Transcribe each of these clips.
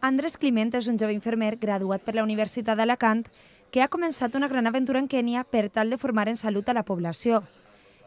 Andrés Climent és un jove infermer graduat per la Universitat d'Alacant que ha començat una gran aventura en Quènia per tal de formar en salut a la població.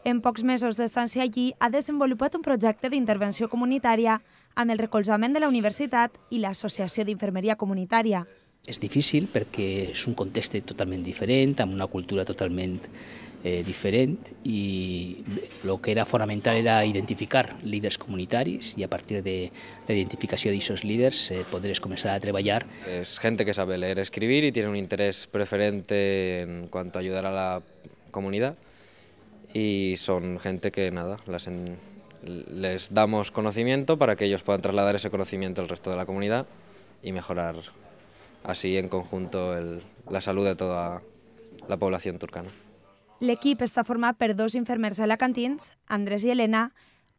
En pocs mesos d'estància allí, ha desenvolupat un projecte d'intervenció comunitària amb el recolzament de la universitat i l'Associació d'Infermeria Comunitària. És difícil perquè és un context totalment diferent, amb una cultura totalment diferent Eh, diferente y lo que era fundamental era identificar líderes comunitarios y a partir de la identificación de esos líderes eh, podréis comenzar a trabajar. Es gente que sabe leer, escribir y tiene un interés preferente en cuanto a ayudar a la comunidad y son gente que nada, las les damos conocimiento para que ellos puedan trasladar ese conocimiento al resto de la comunidad y mejorar así en conjunto la salud de toda la población turcana. L'equip està format per dos infermers alacantins, Andrés i Helena,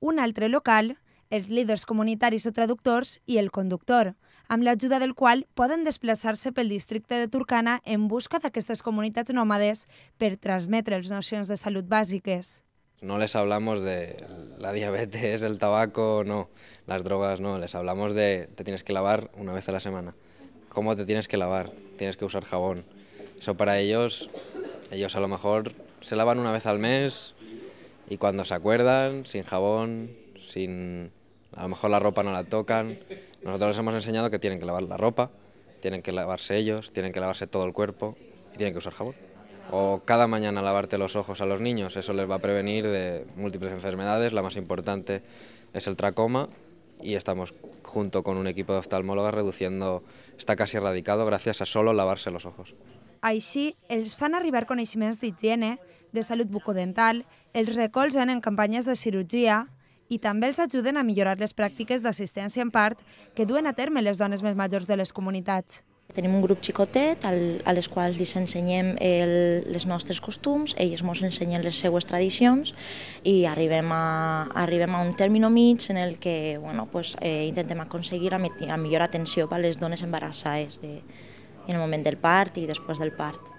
un altre local, els líders comunitaris o traductors i el conductor, amb l'ajuda del qual poden desplaçar-se pel districte de Turcana en busca d'aquestes comunitats nòmades per transmetre les nocions de salut bàsiques. No les hablamos de la diabetes, el tabaco, no, las drogas, no, les hablamos de te tienes que lavar una vez a la semana. ¿Cómo te tienes que lavar? Tienes que usar jabón. Eso para ellos Ellos a lo mejor se lavan una vez al mes y cuando se acuerdan, sin jabón, sin... A lo mejor la ropa no la tocan. Nosotros les hemos enseñado que tienen que lavar la ropa, tienen que lavarse ellos, tienen que lavarse todo el cuerpo y tienen que usar jabón. O cada mañana lavarte los ojos a los niños, eso les va a prevenir de múltiples enfermedades. La más importante es el tracoma y estamos junto con un equipo de oftalmólogas reduciendo, está casi erradicado gracias a solo lavarse los ojos. Així, els fan arribar coneixements d'higiene, de salut bucodental, els recolzen en campanyes de cirurgia i també els ajuden a millorar les pràctiques d'assistència en part que duen a terme les dones més majors de les comunitats. Tenim un grup xicotet al, a les quals els ensenyem el, les nostres costums, elles ens ensenyen les seues tradicions i arribem a, arribem a un término mig en el que bueno, pues, eh, intentem aconseguir la, la millor atenció per a les dones embarassades de, i en el moment del part i després del part.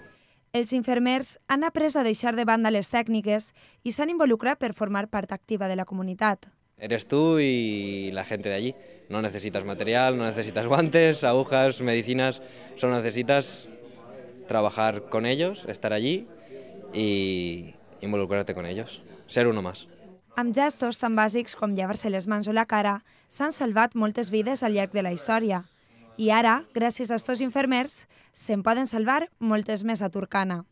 Els infermers han après a deixar de banda les tècniques i s'han involucrat per formar part activa de la comunitat. Eres tu i la gent de allí. No necessites material, no necessites guantes, agujas, medicinas, solo necessites trabajar con ellos, estar allí y involucrarte con ellos, ser uno más. Amb gestos tan bàsics com llevar-se les mans o la cara, s'han salvat moltes vides al llarg de la història. I ara, gràcies a estos infermers, se'n poden salvar moltes més a Turcana.